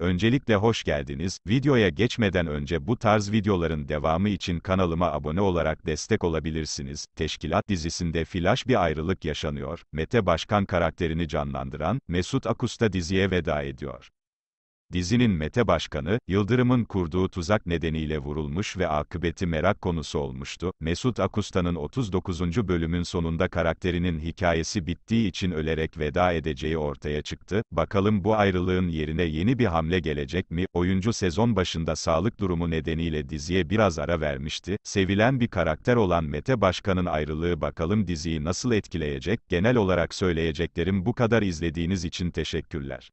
Öncelikle hoş geldiniz. Videoya geçmeden önce bu tarz videoların devamı için kanalıma abone olarak destek olabilirsiniz. Teşkilat dizisinde flash bir ayrılık yaşanıyor. Mete Başkan karakterini canlandıran Mesut Akusta diziye veda ediyor. Dizinin Mete Başkanı, Yıldırım'ın kurduğu tuzak nedeniyle vurulmuş ve akıbeti merak konusu olmuştu. Mesut Akusta'nın 39. bölümün sonunda karakterinin hikayesi bittiği için ölerek veda edeceği ortaya çıktı. Bakalım bu ayrılığın yerine yeni bir hamle gelecek mi? Oyuncu sezon başında sağlık durumu nedeniyle diziye biraz ara vermişti. Sevilen bir karakter olan Mete Başkan'ın ayrılığı bakalım diziyi nasıl etkileyecek? Genel olarak söyleyeceklerim bu kadar izlediğiniz için teşekkürler.